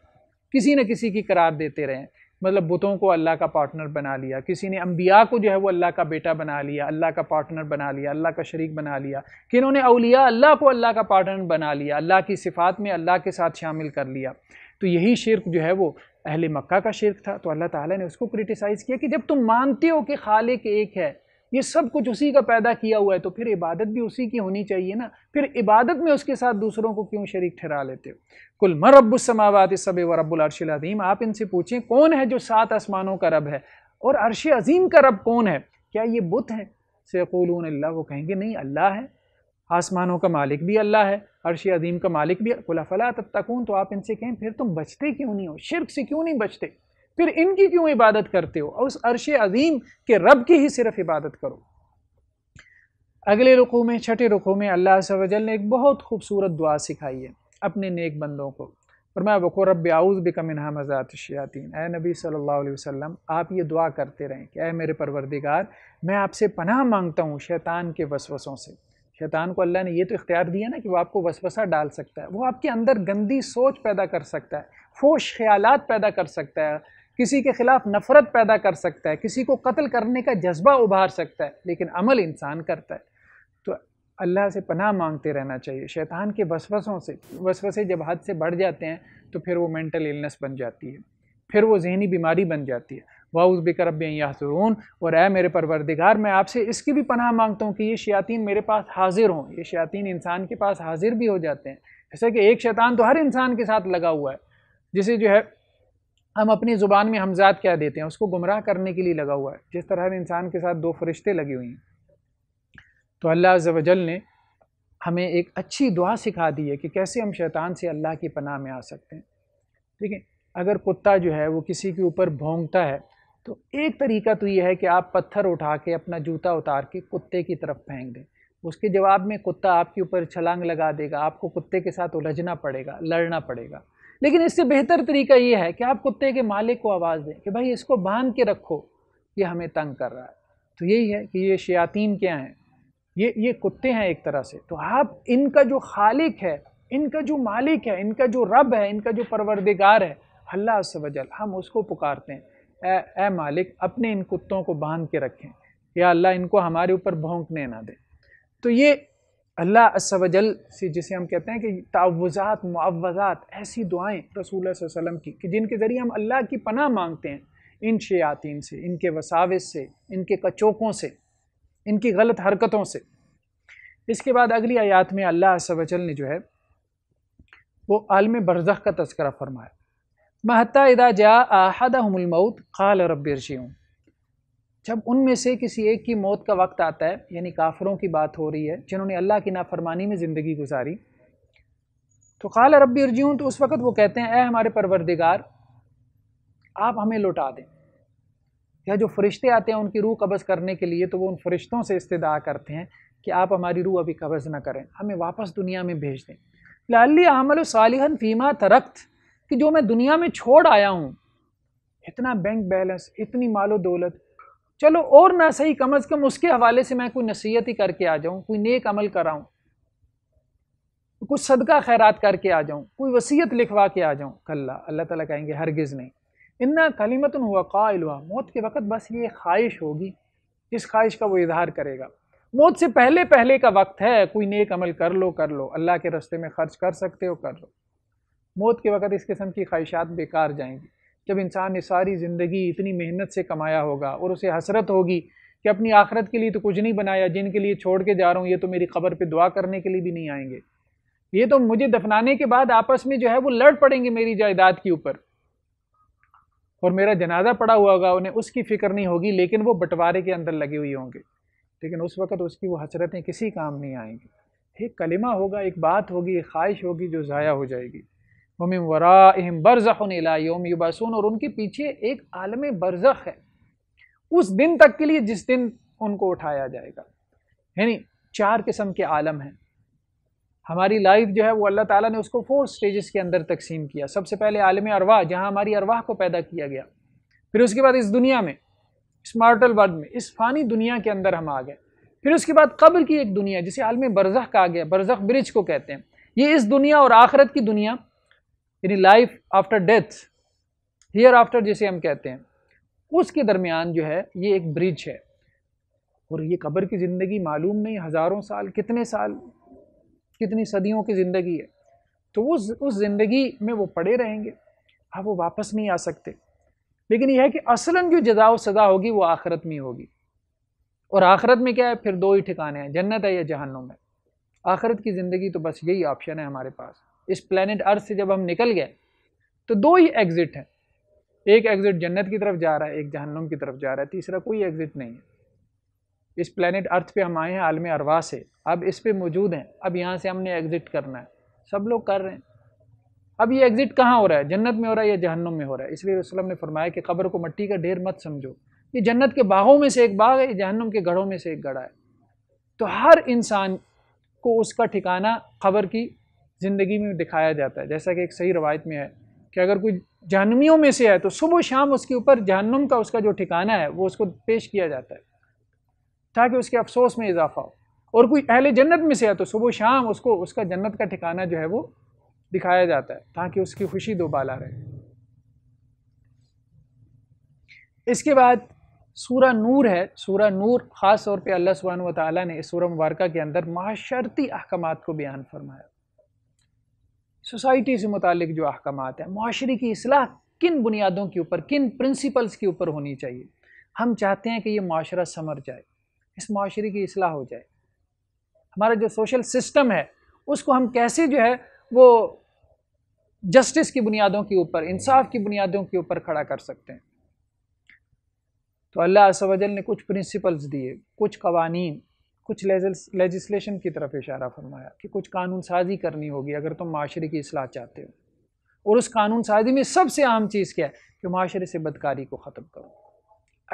کسی نہ کسی کی قرار دیتے رہے ہیں مطلب بتوں کو اللہ کا پارٹنر بنا لیا کسی نے انبیاء کو جو ہے وہ اللہ کا بیٹا بنا لیا اللہ کا پارٹنر بنا لیا اللہ کا شریک بنا لیا کہ انہوں نے اولیاء اللہ کو اللہ کا پارٹنر بنا لیا اللہ کی صفات میں اللہ کے ساتھ شامل کر لیا تو یہی شرک جو ہے وہ اہل مکہ کا شرک تھا تو اللہ تعالیٰ نے اس کو کرٹیسائز کیا کہ جب تم مانتے ہو کہ خالق ایک ہے یہ سب کچھ اسی کا پیدا کیا ہوا ہے تو پھر عبادت بھی اسی کی ہونی چاہیے نا پھر عبادت میں اس کے ساتھ دوسروں کو کیوں شریک ٹھہرا لیتے ہو کل مر سب و رب العرش العظیم آپ ان سے پوچھیں کون ہے جو سات آسمانوں کا رب ہے اور عرش عظیم کا رب کون ہے کیا یہ بت ہیں سیقولون اللہ وہ کہیں گے نہیں اللہ ہے آسمانوں کا مالک بھی اللہ ہے عرش عظیم کا مالک بھی فلا قلافلاکون تو آپ ان سے کہیں پھر تم بچتے کیوں نہیں ہو شرک سے کیوں نہیں بچتے پھر ان کی کیوں عبادت کرتے ہو اور اس عرش عظیم کے رب کی ہی صرف عبادت کرو اگلے رقو میں چھٹے رقوع میں اللہ و جل نے ایک بہت خوبصورت دعا سکھائی ہے اپنے نیک بندوں کو اور میں بخو رب آؤز بے کمنہ مزات شیاتین اے نبی صلی اللہ علیہ وسلم آپ یہ دعا کرتے رہیں کہ اے میرے پروردگار میں آپ سے پناہ مانگتا ہوں شیطان کے وسوسوں سے شیطان کو اللہ نے یہ تو اختیار دیا نا کہ وہ آپ کو وسوسہ ڈال سکتا ہے وہ آپ کے اندر گندی سوچ پیدا کر سکتا ہے فوش خیالات پیدا کر سکتا ہے کسی کے خلاف نفرت پیدا کر سکتا ہے کسی کو قتل کرنے کا جذبہ ابھار سکتا ہے لیکن عمل انسان کرتا ہے تو اللہ سے پناہ مانگتے رہنا چاہیے شیطان کے وسوسوں سے وسوسے جب حد سے بڑھ جاتے ہیں تو پھر وہ مینٹل النس بن جاتی ہے پھر وہ ذہنی بیماری بن جاتی ہے واؤز اس بے کرب یا اور اے میرے پروردگار میں آپ سے اس کی بھی پناہ مانگتا ہوں کہ یہ شیاطین میرے پاس حاضر ہوں یہ شیاطین انسان کے پاس حاضر بھی ہو جاتے ہیں جیسا کہ ایک شیطان تو ہر انسان کے ساتھ لگا ہوا ہے جسے جو ہے ہم اپنی زبان میں ہمزاد کیا دیتے ہیں اس کو گمراہ کرنے کے لیے لگا ہوا ہے جس طرح ہر انسان کے ساتھ دو فرشتے لگی ہوئی ہیں تو اللہ عز و جل نے ہمیں ایک اچھی دعا سکھا دی ہے کہ کیسے ہم شیطان سے اللہ کی پناہ میں آ سکتے ہیں ٹھیک ہے اگر کتا جو ہے وہ کسی کے اوپر بھونگتا ہے تو ایک طریقہ تو یہ ہے کہ آپ پتھر اٹھا کے اپنا جوتا اتار کے کتے کی طرف پھینک دیں اس کے جواب میں کتا آپ کے اوپر چھلانگ لگا دے گا آپ کو کتے کے ساتھ الجھنا پڑے گا لڑنا پڑے گا لیکن اس سے بہتر طریقہ یہ ہے کہ آپ کتے کے مالک کو آواز دیں کہ بھائی اس کو باندھ کے رکھو یہ ہمیں تنگ کر رہا ہے تو یہی ہے کہ یہ شیاطین کیا ہیں یہ یہ کتے ہیں ایک طرح سے تو آپ ان کا جو خالق ہے ان کا جو مالک ہے ان کا جو رب ہے ان کا جو پروردگار ہے اللہ سے وجل ہم اس کو پکارتے ہیں اے اے مالک اپنے ان کتوں کو باندھ کے رکھیں یا اللہ ان کو ہمارے اوپر بھونکنے نہ دیں تو یہ اللہ جل سے جسے ہم کہتے ہیں کہ تعوضات معوضات ایسی دعائیں رسول اللہ صلی اللہ علیہ وسلم کی کہ جن کے ذریعے ہم اللہ کی پناہ مانگتے ہیں ان شیاطین سے ان کے وساوس سے ان کے کچوکوں سے ان کی غلط حرکتوں سے اس کے بعد اگلی آیات میں اللہ جل نے جو ہے وہ عالم برزخ کا تذکرہ فرمایا محتا جا آحدہ الموت قال رب ارشیوں جب ان میں سے کسی ایک کی موت کا وقت آتا ہے یعنی کافروں کی بات ہو رہی ہے جنہوں نے اللہ کی نافرمانی میں زندگی گزاری تو خال ربی ارجیون تو اس وقت وہ کہتے ہیں اے ہمارے پروردگار آپ ہمیں لوٹا دیں یا جو فرشتے آتے ہیں ان کی روح قبض کرنے کے لیے تو وہ ان فرشتوں سے استدعا کرتے ہیں کہ آپ ہماری روح ابھی قبض نہ کریں ہمیں واپس دنیا میں بھیج دیں فی عمل و صالحن فیما درخت کہ جو میں دنیا میں چھوڑ آیا ہوں اتنا بینک بیلنس اتنی مال و دولت چلو اور نہ صحیح کم از کم اس کے حوالے سے میں کوئی نصیحت ہی کر کے آ جاؤں کوئی نیک عمل کراؤں کچھ صدقہ خیرات کر کے آ جاؤں کوئی وصیت لکھوا کے آ جاؤں کلّہ اللہ تعالیٰ کہیں گے ہرگز نہیں اتنا کلیمت ہوا قائل ہوا موت کے وقت بس یہ خواہش ہوگی جس خواہش کا وہ اظہار کرے گا موت سے پہلے پہلے کا وقت ہے کوئی نیک عمل کر لو کر لو اللہ کے رستے میں خرچ کر سکتے ہو کر لو موت کے وقت اس قسم کی خواہشات بیکار جائیں گی جب انسان نے ساری زندگی اتنی محنت سے کمایا ہوگا اور اسے حسرت ہوگی کہ اپنی آخرت کے لیے تو کچھ نہیں بنایا جن کے لیے چھوڑ کے جا رہا ہوں یہ تو میری قبر پہ دعا کرنے کے لیے بھی نہیں آئیں گے یہ تو مجھے دفنانے کے بعد آپس میں جو ہے وہ لڑ پڑیں گے میری جائیداد کے اوپر اور میرا جنازہ پڑا ہوا ہوگا انہیں اس کی فکر نہیں ہوگی لیکن وہ بٹوارے کے اندر لگے ہوئے ہوں گے لیکن اس وقت اس کی وہ حسرتیں کسی کام نہیں آئیں گی ایک کلمہ ہوگا ایک بات ہوگی ایک خواہش ہوگی جو ضائع ہو جائے گی ومن ورا برزخ الی علائی اوماسون اور ان کے پیچھے ایک عالم برزخ ہے اس دن تک کے لیے جس دن ان کو اٹھایا جائے گا یعنی چار قسم کے عالم ہیں ہماری لائف جو ہے وہ اللہ تعالیٰ نے اس کو فور سٹیجز کے اندر تقسیم کیا سب سے پہلے عالم ارواح جہاں ہماری ارواح کو پیدا کیا گیا پھر اس کے بعد اس دنیا میں اس مارٹل ورلڈ میں اس فانی دنیا کے اندر ہم آ گئے پھر اس کے بعد قبر کی ایک دنیا جسے عالم برزخ کا گیا برزخ برج کو کہتے ہیں یہ اس دنیا اور آخرت کی دنیا یعنی life after death hereafter جسے ہم کہتے ہیں اس کے درمیان جو ہے یہ ایک برج ہے اور یہ قبر کی زندگی معلوم نہیں ہزاروں سال کتنے سال کتنی صدیوں کی زندگی ہے تو اس زندگی میں وہ پڑے رہیں گے اب ہاں، وہ واپس نہیں آ سکتے لیکن یہ ہے کہ اصلاً جو جزا و سزا ہوگی وہ آخرت میں ہوگی اور آخرت میں کیا ہے پھر دو ہی ٹھکانے ہیں جنت ہے یا جہنم ہے آخرت کی زندگی تو بس یہی آپشن ہے ہمارے پاس اس پلینٹ ارتھ سے جب ہم نکل گئے تو دو ہی ایگزٹ ہیں ایک ایگزٹ جنت کی طرف جا رہا ہے ایک جہنم کی طرف جا رہا ہے تیسرا کوئی ایگزٹ نہیں ہے اس پلینٹ ارتھ پہ ہم آئے ہیں عالم اروا سے اب اس پہ موجود ہیں اب یہاں سے ہم نے ایگزٹ کرنا ہے سب لوگ کر رہے ہیں اب یہ ایگزٹ کہاں ہو رہا ہے جنت میں ہو رہا ہے یا جہنم میں ہو رہا ہے اس لیے وسلم نے فرمایا کہ قبر کو مٹی کا ڈھیر مت سمجھو یہ جنت کے باغوں میں سے ایک باغ ہے یہ جہنم کے گڑھوں میں سے ایک گڑھا ہے تو ہر انسان کو اس کا ٹھکانہ قبر کی زندگی میں دکھایا جاتا ہے جیسا کہ ایک صحیح روایت میں ہے کہ اگر کوئی جہنمیوں میں سے ہے تو صبح و شام اس کے اوپر جہنم کا اس کا جو ٹھکانہ ہے وہ اس کو پیش کیا جاتا ہے تاکہ اس کے افسوس میں اضافہ ہو اور کوئی اہل جنت میں سے ہے تو صبح و شام اس کو اس کا جنت کا ٹھکانہ جو ہے وہ دکھایا جاتا ہے تاکہ اس کی خوشی دو بالا رہے اس کے بعد سورہ نور ہے سورہ نور خاص طور پہ اللہ سبحانہ و تعالیٰ نے سورہ مبارکہ کے اندر معاشرتی احکامات کو بیان فرمایا سوسائٹی سے متعلق جو احکامات ہیں معاشرے کی اصلاح کن بنیادوں کے اوپر کن پرنسپلز کے اوپر ہونی چاہیے ہم چاہتے ہیں کہ یہ معاشرہ سمر جائے اس معاشرے کی اصلاح ہو جائے ہمارا جو سوشل سسٹم ہے اس کو ہم کیسے جو ہے وہ جسٹس کی بنیادوں کے اوپر انصاف کی بنیادوں کے اوپر کھڑا کر سکتے ہیں تو اللہ نے کچھ پرنسپلز دیے کچھ قوانین کچھ لیجسلیشن کی طرف اشارہ فرمایا کہ کچھ قانون سازی کرنی ہوگی اگر تم معاشرے کی اصلاح چاہتے ہو اور اس قانون سازی میں سب سے عام چیز کیا ہے کہ معاشرے سے بدکاری کو ختم کرو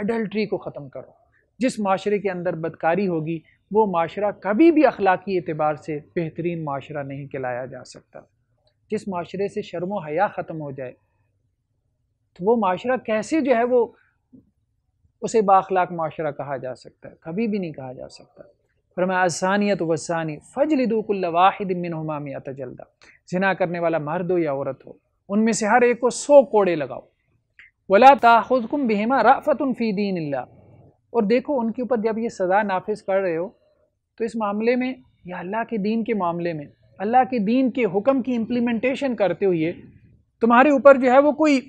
اڈلٹری کو ختم کرو جس معاشرے کے اندر بدکاری ہوگی وہ معاشرہ کبھی بھی اخلاقی اعتبار سے بہترین معاشرہ نہیں کہلایا جا سکتا جس معاشرے سے شرم و حیا ختم ہو جائے تو وہ معاشرہ کیسے جو ہے وہ اسے بااخلاق معاشرہ کہا جا سکتا ہے کبھی بھی نہیں کہا جا سکتا فرمایا میں آسانیت وسانی فجل دو کل واحد آتا جلدہ زنا کرنے والا مرد ہو یا عورت ہو ان میں سے ہر ایک کو سو کوڑے لگاؤ ولا خود کم بہما رافت فی دین اللہ اور دیکھو ان کے اوپر جب یہ سزا نافذ کر رہے ہو تو اس معاملے میں یا اللہ کے دین کے معاملے میں اللہ کے دین کے حکم کی امپلیمنٹیشن کرتے ہوئے تمہارے اوپر جو ہے وہ کوئی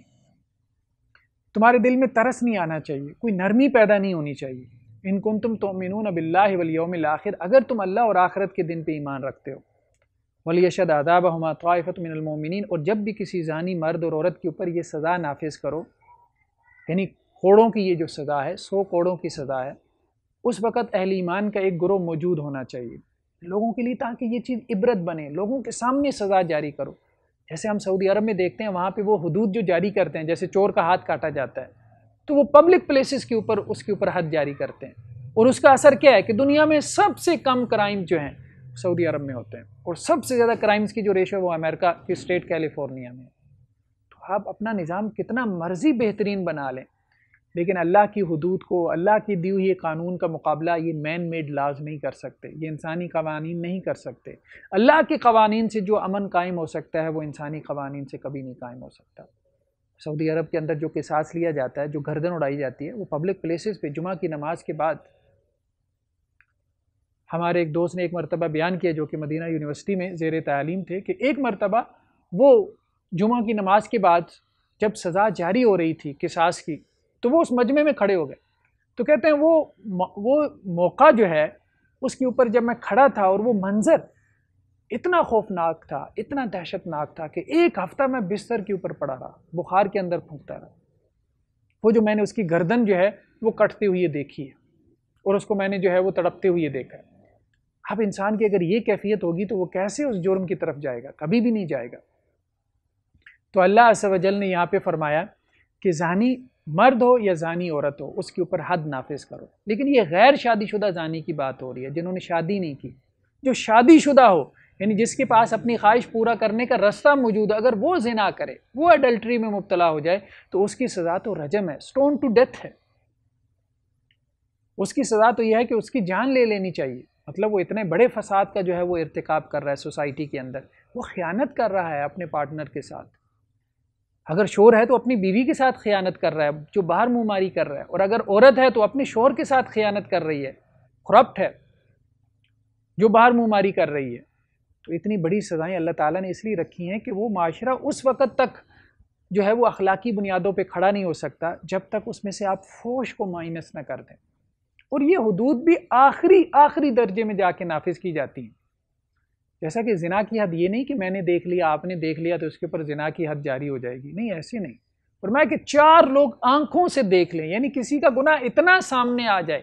تمہارے دل میں ترس نہیں آنا چاہیے کوئی نرمی پیدا نہیں ہونی چاہیے ان کن تم تومنون اب اللہ ولیوم الاخر اگر تم اللہ اور آخرت کے دن پہ ایمان رکھتے ہو ولی شد آداب محمۃ من المومنین اور جب بھی کسی ذانی مرد اور عورت کے اوپر یہ سزا نافذ کرو یعنی کوڑوں کی یہ جو سزا ہے سو کوڑوں کی سزا ہے اس وقت اہل ایمان کا ایک گروہ موجود ہونا چاہیے لوگوں کے لیے تاکہ یہ چیز عبرت بنے لوگوں کے سامنے سزا جاری کرو جیسے ہم سعودی عرب میں دیکھتے ہیں وہاں پہ وہ حدود جو جاری کرتے ہیں جیسے چور کا ہاتھ کاٹا جاتا ہے تو وہ پبلک پلیسز کے اوپر اس کے اوپر حد جاری کرتے ہیں اور اس کا اثر کیا ہے کہ دنیا میں سب سے کم کرائم جو ہیں سعودی عرب میں ہوتے ہیں اور سب سے زیادہ کرائمز کی جو ریشو ہے وہ امریکہ کی اسٹیٹ کیلیفورنیا میں تو آپ اپنا نظام کتنا مرضی بہترین بنا لیں لیکن اللہ کی حدود کو اللہ کی دی ہوئی قانون کا مقابلہ یہ مین میڈ لاز نہیں کر سکتے یہ انسانی قوانین نہیں کر سکتے اللہ کے قوانین سے جو امن قائم ہو سکتا ہے وہ انسانی قوانین سے کبھی نہیں قائم ہو سکتا سعودی عرب کے اندر جو قصاص لیا جاتا ہے جو گردن اڑائی جاتی ہے وہ پبلک پلیسز پہ جمعہ کی نماز کے بعد ہمارے ایک دوست نے ایک مرتبہ بیان کیا جو کہ مدینہ یونیورسٹی میں زیر تعلیم تھے کہ ایک مرتبہ وہ جمعہ کی نماز کے بعد جب سزا جاری ہو رہی تھی قصاص کی تو وہ اس مجمع میں کھڑے ہو گئے تو کہتے ہیں وہ وہ موقع جو ہے اس کے اوپر جب میں کھڑا تھا اور وہ منظر اتنا خوفناک تھا اتنا دہشتناک تھا کہ ایک ہفتہ میں بستر کے اوپر پڑا رہا بخار کے اندر پھونکتا رہا وہ جو میں نے اس کی گردن جو ہے وہ کٹتے ہوئے دیکھی ہے اور اس کو میں نے جو ہے وہ تڑپتے ہوئے دیکھا ہے اب انسان کی اگر یہ کیفیت ہوگی تو وہ کیسے اس جرم کی طرف جائے گا کبھی بھی نہیں جائے گا تو اللہ و جل نے یہاں پہ فرمایا کہ زانی مرد ہو یا زانی عورت ہو اس کے اوپر حد نافذ کرو لیکن یہ غیر شادی شدہ زانی کی بات ہو رہی ہے جنہوں نے شادی نہیں کی جو شادی شدہ ہو یعنی جس کے پاس اپنی خواہش پورا کرنے کا رستہ موجود ہے اگر وہ زنا کرے وہ اڈلٹری میں مبتلا ہو جائے تو اس کی سزا تو رجم ہے سٹون ٹو ڈیتھ ہے اس کی سزا تو یہ ہے کہ اس کی جان لے لینی چاہیے مطلب وہ اتنے بڑے فساد کا جو ہے وہ ارتکاب کر رہا ہے سوسائٹی کے اندر وہ خیانت کر رہا ہے اپنے پارٹنر کے ساتھ اگر شور ہے تو اپنی بیوی کے ساتھ خیانت کر رہا ہے جو باہر ماری کر رہا ہے اور اگر عورت ہے تو اپنے شور کے ساتھ خیانت کر رہی ہے کرپٹ ہے جو باہر ماری کر رہی ہے تو اتنی بڑی سزائیں اللہ تعالیٰ نے اس لیے رکھی ہیں کہ وہ معاشرہ اس وقت تک جو ہے وہ اخلاقی بنیادوں پہ کھڑا نہیں ہو سکتا جب تک اس میں سے آپ فوش کو مائنس نہ کر دیں اور یہ حدود بھی آخری آخری درجے میں جا کے نافذ کی جاتی ہیں جیسا کہ زنا کی حد یہ نہیں کہ میں نے دیکھ لیا آپ نے دیکھ لیا تو اس کے اوپر زنا کی حد جاری ہو جائے گی نہیں ایسی نہیں اور میں کہ چار لوگ آنکھوں سے دیکھ لیں یعنی کسی کا گناہ اتنا سامنے آ جائے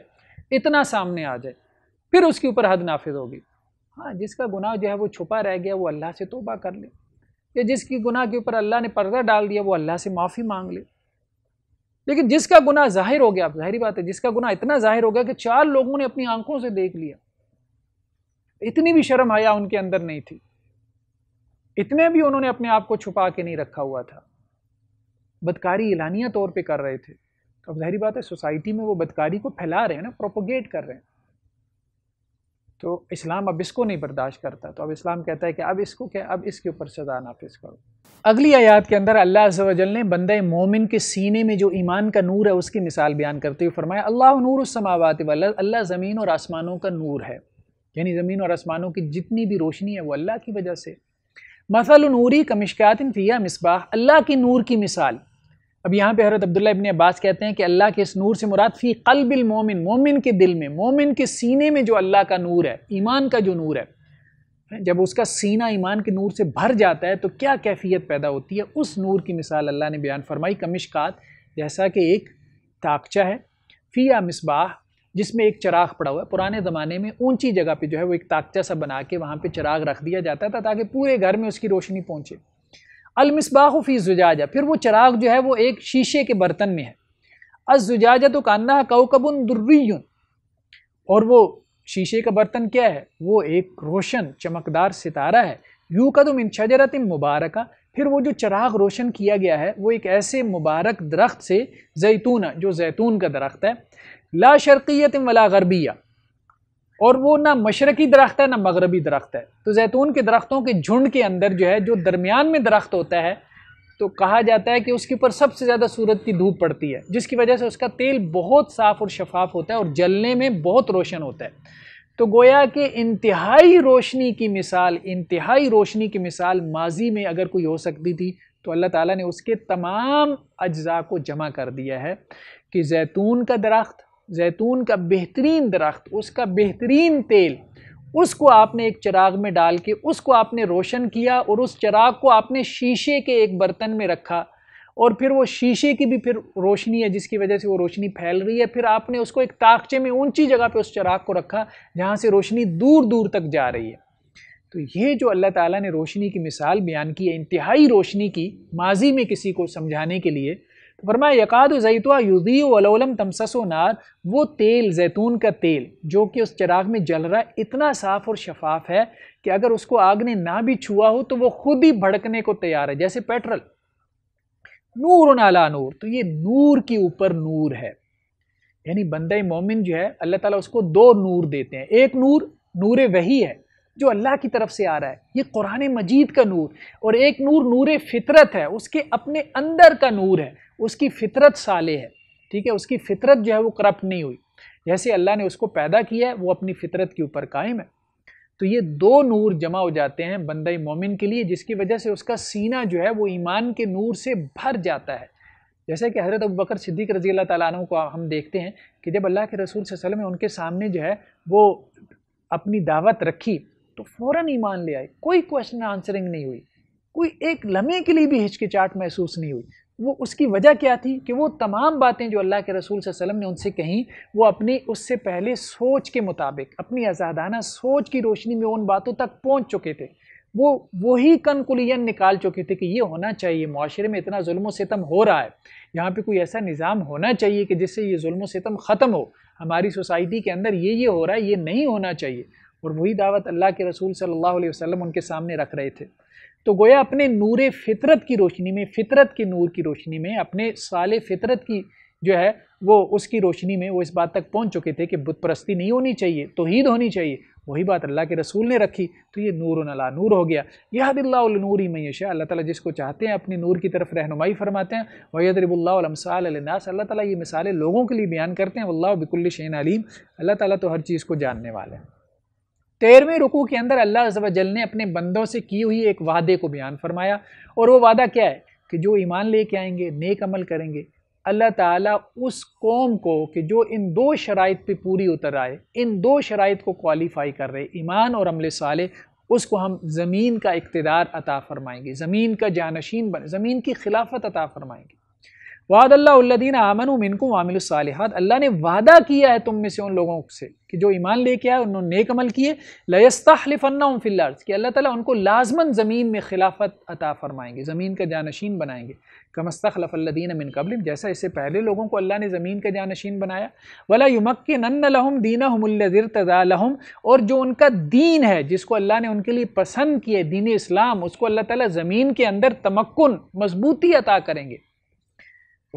اتنا سامنے آ جائے پھر اس کے اوپر حد نافذ ہوگی ہاں جس کا گناہ جو ہے وہ چھپا رہ گیا وہ اللہ سے توبہ کر لے یا جس کی گناہ کے اوپر اللہ نے پردہ ڈال دیا وہ اللہ سے معافی مانگ لے لیکن جس کا گناہ ظاہر ہو گیا اب ظاہری بات ہے جس کا گناہ اتنا ظاہر ہو گیا کہ چار لوگوں نے اپنی آنکھوں سے دیکھ لیا اتنی بھی شرم آیا ان کے اندر نہیں تھی اتنے بھی انہوں نے اپنے آپ کو چھپا کے نہیں رکھا ہوا تھا بدکاری اعلانیہ طور پہ کر رہے تھے اب ظاہری بات ہے سوسائٹی میں وہ بدکاری کو پھیلا رہے ہیں نا پروپوگیٹ کر رہے ہیں تو اسلام اب اس کو نہیں برداشت کرتا تو اب اسلام کہتا ہے کہ اب اس کو کیا اب اس کے اوپر سزا نافذ کرو اگلی آیات کے اندر اللہ عز و جل نے بندہ مومن کے سینے میں جو ایمان کا نور ہے اس کی مثال بیان کرتے ہوئے فرمایا اللہ نور السماوات اللہ زمین اور آسمانوں کا نور ہے یعنی زمین اور آسمانوں کی جتنی بھی روشنی ہے وہ اللہ کی وجہ سے مثل نوری کمشکات فیا مصباح اللہ کی نور کی مثال اب یہاں پہ حضرت عبداللہ ابن عباس کہتے ہیں کہ اللہ کے اس نور سے مراد فی قلب المومن مومن کے دل میں مومن کے سینے میں جو اللہ کا نور ہے ایمان کا جو نور ہے جب اس کا سینہ ایمان کے نور سے بھر جاتا ہے تو کیا کیفیت پیدا ہوتی ہے اس نور کی مثال اللہ نے بیان فرمائی کمشکات جیسا کہ ایک تاکچہ ہے فیا مصباح جس میں ایک چراغ پڑا ہوا ہے پرانے زمانے میں اونچی جگہ پہ جو ہے وہ ایک تاکچہ سا بنا کے وہاں پہ چراغ رکھ دیا جاتا تھا تاکہ پورے گھر میں اس کی روشنی پہنچے المصباح فی زجاجہ پھر وہ چراغ جو ہے وہ ایک شیشے کے برتن میں ہے از تو کاندھا کوکبن دریون اور وہ شیشے کا برتن کیا ہے وہ ایک روشن چمکدار ستارہ ہے یو قدم ان شجرت مبارکہ پھر وہ جو چراغ روشن کیا گیا ہے وہ ایک ایسے مبارک درخت سے زیتون جو زیتون کا درخت ہے لا شرقیت ولا غربیہ اور وہ نہ مشرقی درخت ہے نہ مغربی درخت ہے تو زیتون کے درختوں کے جھنڈ کے اندر جو ہے جو درمیان میں درخت ہوتا ہے تو کہا جاتا ہے کہ اس کے اوپر سب سے زیادہ صورت کی دھوپ پڑتی ہے جس کی وجہ سے اس کا تیل بہت صاف اور شفاف ہوتا ہے اور جلنے میں بہت روشن ہوتا ہے تو گویا کہ انتہائی روشنی کی مثال انتہائی روشنی کی مثال ماضی میں اگر کوئی ہو سکتی تھی تو اللہ تعالیٰ نے اس کے تمام اجزاء کو جمع کر دیا ہے کہ زیتون کا درخت زیتون کا بہترین درخت اس کا بہترین تیل اس کو آپ نے ایک چراغ میں ڈال کے اس کو آپ نے روشن کیا اور اس چراغ کو آپ نے شیشے کے ایک برتن میں رکھا اور پھر وہ شیشے کی بھی پھر روشنی ہے جس کی وجہ سے وہ روشنی پھیل رہی ہے پھر آپ نے اس کو ایک تاکچے میں اونچی جگہ پہ اس چراغ کو رکھا جہاں سے روشنی دور دور تک جا رہی ہے تو یہ جو اللہ تعالیٰ نے روشنی کی مثال بیان کی ہے انتہائی روشنی کی ماضی میں کسی کو سمجھانے کے لیے فرمایا یقاد و ذیتو یودی ولولم تمسس و نار وہ تیل زیتون کا تیل جو کہ اس چراغ میں جل رہا ہے اتنا صاف اور شفاف ہے کہ اگر اس کو آگ نے نہ بھی چھوا ہو تو وہ خود ہی بھڑکنے کو تیار ہے جیسے پیٹرل نور و نالا نور تو یہ نور کے اوپر نور ہے یعنی بندہ مومن جو ہے اللہ تعالیٰ اس کو دو نور دیتے ہیں ایک نور نور وہی ہے جو اللہ کی طرف سے آ رہا ہے یہ قرآن مجید کا نور اور ایک نور نور فطرت ہے اس کے اپنے اندر کا نور ہے اس کی فطرت سالے ہے ٹھیک ہے اس کی فطرت جو ہے وہ کرپٹ نہیں ہوئی جیسے اللہ نے اس کو پیدا کیا ہے وہ اپنی فطرت کے اوپر قائم ہے تو یہ دو نور جمع ہو جاتے ہیں بندہ مومن کے لیے جس کی وجہ سے اس کا سینہ جو ہے وہ ایمان کے نور سے بھر جاتا ہے جیسے کہ حضرت ابو بکر صدیق رضی اللہ تعالیٰ عنہ کو ہم دیکھتے ہیں کہ جب اللہ کے رسول صلی اللہ علیہ وسلم ان کے سامنے جو ہے وہ اپنی دعوت رکھی تو فوراً ایمان لے آئے کوئی کوشچن آنسرنگ نہیں ہوئی کوئی ایک لمحے کے لیے بھی ہچکچاہٹ محسوس نہیں ہوئی وہ اس کی وجہ کیا تھی کہ وہ تمام باتیں جو اللہ کے رسول صلی اللہ علیہ وسلم نے ان سے کہیں وہ اپنی اس سے پہلے سوچ کے مطابق اپنی آزادانہ سوچ کی روشنی میں ان باتوں تک پہنچ چکے تھے وہ وہی کنکلین نکال چکے تھے کہ یہ ہونا چاہیے معاشرے میں اتنا ظلم و ستم ہو رہا ہے یہاں پہ کوئی ایسا نظام ہونا چاہیے کہ جس سے یہ ظلم و ستم ختم ہو ہماری سوسائٹی کے اندر یہ یہ ہو رہا ہے یہ نہیں ہونا چاہیے اور وہی دعوت اللہ کے رسول صلی اللہ علیہ وسلم ان کے سامنے رکھ رہے تھے تو گویا اپنے نور فطرت کی روشنی میں فطرت کے نور کی روشنی میں اپنے سال فطرت کی جو ہے وہ اس کی روشنی میں وہ اس بات تک پہنچ چکے تھے کہ بت پرستی نہیں ہونی چاہیے توحید ہونی چاہیے وہی بات اللہ کے رسول نے رکھی تو یہ نور اللہ نور ہو گیا یہ اللہ النور معیشہ اللہ تعالیٰ جس کو چاہتے ہیں اپنے نور کی طرف رہنمائی فرماتے ہیں رب اللہ علمسال الناس اللہ تعالیٰ یہ مثالیں لوگوں کے لیے بیان کرتے ہیں اللہ بک الشین علیم اللہ تعالیٰ تو ہر چیز کو جاننے والے ہیں تیرویں رکوع کے اندر اللہ عز و جل نے اپنے بندوں سے کی ہوئی ایک وعدے کو بیان فرمایا اور وہ وعدہ کیا ہے کہ جو ایمان لے کے آئیں گے نیک عمل کریں گے اللہ تعالیٰ اس قوم کو کہ جو ان دو شرائط پہ پوری اتر آئے ان دو شرائط کو کوالیفائی کر رہے ایمان اور عمل صالح اس کو ہم زمین کا اقتدار عطا فرمائیں گے زمین کا جانشین بنے زمین کی خلافت عطا فرمائیں گے وعد اللہ اللہ دین آمن امن کو وامل اللہ نے وعدہ کیا ہے تم میں سے ان لوگوں سے کہ جو ایمان لے کے آئے انہوں نے نیک عمل کیے لَيَسْتَحْلِفَنَّهُمْ فِي الْأَرْضِ کہ اللہ تعالیٰ ان کو لازمن زمین میں خلافت عطا فرمائیں گے زمین کا جانشین بنائیں گے کمستخلف الدین امن قبل جیسا اس سے پہلے لوگوں کو اللہ نے زمین کا جانشین بنایا ولا یمک لَهُمْ دِينَهُمُ دینہ ہمظرت لحم اور جو ان کا دین ہے جس کو اللہ نے ان کے لیے پسند کیا دین اسلام اس کو اللہ تعالیٰ زمین کے اندر تمکن مضبوطی عطا کریں گے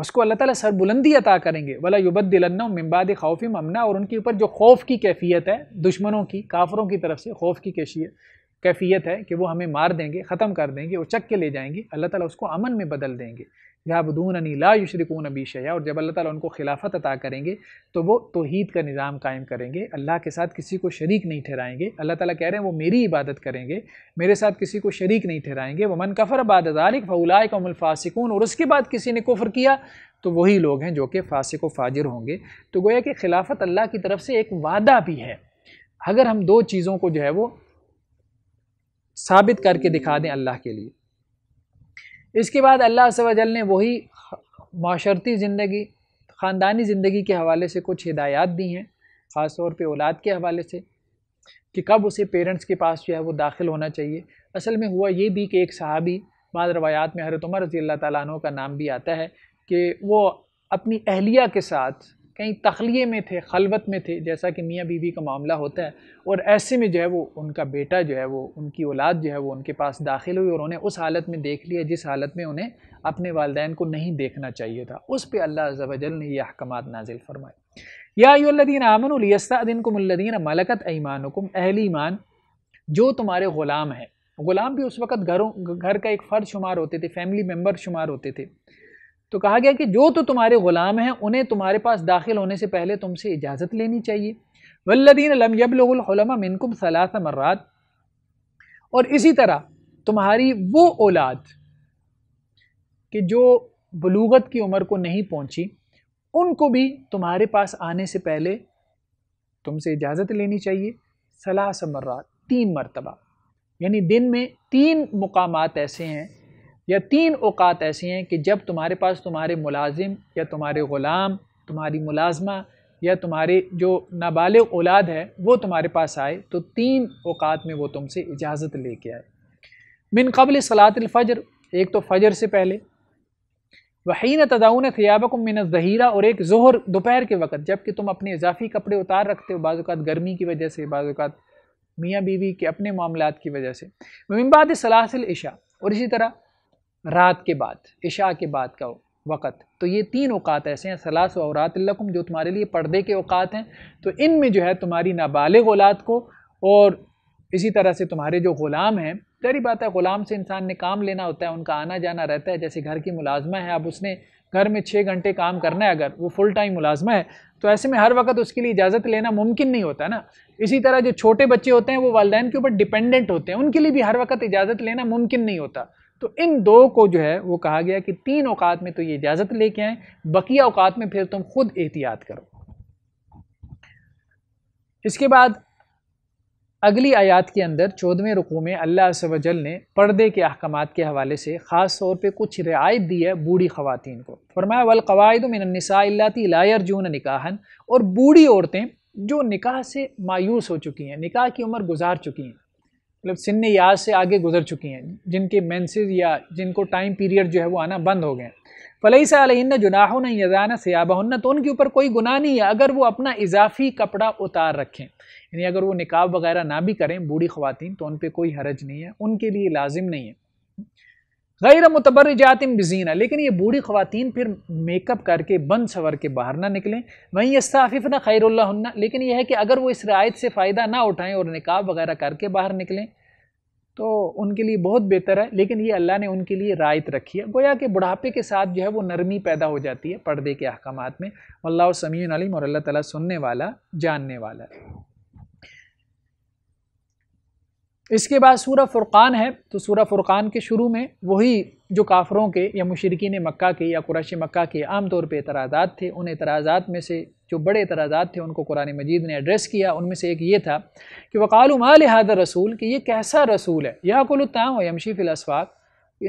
اس کو اللہ تعالیٰ سر بلندی عطا کریں گے ولا ابد دلنّ ممبادِ خوف ممنا اور ان کے اوپر جو خوف کی کیفیت ہے دشمنوں کی کافروں کی طرف سے خوف کی کیفیت ہے کہ وہ ہمیں مار دیں گے ختم کر دیں گے اچک چک کے لے جائیں گے اللہ تعالیٰ اس کو امن میں بدل دیں گے لیا بدون لا یشرکون یشریکون عبیشۂ اور جب اللہ تعالیٰ ان کو خلافت عطا کریں گے تو وہ توحید کا نظام قائم کریں گے اللہ کے ساتھ کسی کو شریک نہیں ٹھہرائیں گے اللہ تعالیٰ کہہ رہے ہیں وہ میری عبادت کریں گے میرے ساتھ کسی کو شریک نہیں ٹھہرائیں گے وہ ذَلِكَ فَأُولَائِكَ هُمُ الفاسقون اور اس کے بعد کسی نے کفر کیا تو وہی لوگ ہیں جو کہ فاسق و فاجر ہوں گے تو گویا کہ خلافت اللہ کی طرف سے ایک وعدہ بھی ہے اگر ہم دو چیزوں کو جو ہے وہ ثابت کر کے دکھا دیں اللہ کے لیے اس کے بعد اللہ عز و جل نے وہی معاشرتی زندگی خاندانی زندگی کے حوالے سے کچھ ہدایات دی ہیں خاص طور پہ اولاد کے حوالے سے کہ کب اسے پیرنٹس کے پاس جو ہے وہ داخل ہونا چاہیے اصل میں ہوا یہ بھی کہ ایک صحابی بعض روایات میں حضرت عمر رضی اللہ تعالیٰ عنہ کا نام بھی آتا ہے کہ وہ اپنی اہلیہ کے ساتھ کہیں تخلیے میں تھے خلوت میں تھے جیسا کہ میاں بیوی کا معاملہ ہوتا ہے اور ایسے میں جو ہے وہ ان کا بیٹا جو ہے وہ ان کی اولاد جو ہے وہ ان کے پاس داخل ہوئی اور انہیں اس حالت میں دیکھ لیا جس حالت میں انہیں اپنے والدین کو نہیں دیکھنا چاہیے تھا اس پہ اللہ عز و جل نے یہ احکامات نازل فرمائے یا ایو امن السطا دن الدین ملکت ایمانکم اہل ایمان جو تمہارے غلام ہیں غلام بھی اس وقت گھروں گھر کا ایک فرد شمار ہوتے تھے فیملی ممبر شمار ہوتے تھے تو کہا گیا کہ جو تو تمہارے غلام ہیں انہیں تمہارے پاس داخل ہونے سے پہلے تم سے اجازت لینی چاہیے ولدین علم يب لوغ العلما مين كو اور اسی طرح تمہاری وہ اولاد کہ جو بلوغت کی عمر کو نہیں پہنچی ان کو بھی تمہارے پاس آنے سے پہلے تم سے اجازت لینی چاہیے صلاح سمرات تین مرتبہ یعنی دن میں تین مقامات ایسے ہیں یا تین اوقات ایسے ہیں کہ جب تمہارے پاس تمہارے ملازم یا تمہارے غلام تمہاری ملازمہ یا تمہارے جو نابالغ اولاد ہے وہ تمہارے پاس آئے تو تین اوقات میں وہ تم سے اجازت لے کے آئے من قبل صلاۃ الفجر ایک تو فجر سے پہلے وہین تداون خیاب من ظہیرہ اور ایک ظہر دوپہر کے وقت جب کہ تم اپنے اضافی کپڑے اتار رکھتے ہو بعض اوقات گرمی کی وجہ سے بعض اوقات میاں بیوی کے اپنے معاملات کی وجہ سے موم بات ہے العشاء اور اسی طرح رات کے بعد عشاء کے بعد کا وقت تو یہ تین اوقات ایسے ہیں سلاس و اورات القم جو تمہارے لیے پردے کے اوقات ہیں تو ان میں جو ہے تمہاری نابالغ اولاد کو اور اسی طرح سے تمہارے جو غلام ہیں پہلی بات ہے غلام سے انسان نے کام لینا ہوتا ہے ان کا آنا جانا رہتا ہے جیسے گھر کی ملازمہ ہے اب اس نے گھر میں چھ گھنٹے کام کرنا ہے اگر وہ فل ٹائم ملازمہ ہے تو ایسے میں ہر وقت اس کے لیے اجازت لینا ممکن نہیں ہوتا نا اسی طرح جو چھوٹے بچے ہوتے ہیں وہ والدین کے اوپر ڈپینڈنٹ ہوتے ہیں ان کے لیے بھی ہر وقت اجازت لینا ممکن نہیں ہوتا تو ان دو کو جو ہے وہ کہا گیا کہ تین اوقات میں تو یہ اجازت لے کے آئیں بقیہ اوقات میں پھر تم خود احتیاط کرو اس کے بعد اگلی آیات کے اندر چودھویں میں اللہ سوجل نے پردے کے احکامات کے حوالے سے خاص طور پہ کچھ رعایت دی ہے بوڑھی خواتین کو فرمایا من النساء اللہ تی یرجون نکاحن اور بوڑھی عورتیں جو نکاح سے مایوس ہو چکی ہیں نکاح کی عمر گزار چکی ہیں مطلب سن یاد سے آگے گزر چکی ہیں جن کے مینسز یا جن کو ٹائم پیریڈ جو ہے وہ آنا بند ہو گئے فلاحی سے علیہ جناہوں یزانہ سیابہ تو ان کے اوپر کوئی گناہ نہیں ہے اگر وہ اپنا اضافی کپڑا اتار رکھیں یعنی اگر وہ نقاب وغیرہ نہ بھی کریں بوڑھی خواتین تو ان پہ کوئی حرج نہیں ہے ان کے لیے لازم نہیں ہے غیر متبر جاتم بزینہ لیکن یہ بوڑھی خواتین پھر میک اپ کر کے بند سور کے باہر نہ نکلیں وہیں استعفیف نہ خیر اللہ لیکن یہ ہے کہ اگر وہ اس رعایت سے فائدہ نہ اٹھائیں اور نکاب وغیرہ کر کے باہر نکلیں تو ان کے لیے بہت بہتر ہے لیکن یہ اللہ نے ان کے لیے رائت رکھی ہے گویا کہ بڑھاپے کے ساتھ جو ہے وہ نرمی پیدا ہو جاتی ہے پردے کے احکامات میں اللہ سمیع علیم اور اللہ تعالیٰ سننے والا جاننے والا ہے اس کے بعد سورہ فرقان ہے تو سورہ فرقان کے شروع میں وہی جو کافروں کے یا مشرقین مکہ کے یا قریش مکہ کے عام طور پہ اعتراضات تھے ان اعتراضات میں سے جو بڑے اعتراضات تھے ان کو قرآن مجید نے ایڈریس کیا ان میں سے ایک یہ تھا کہ وقال مال حاضر رسول کہ یہ کیسا رسول ہے و یمشی فی الاسواق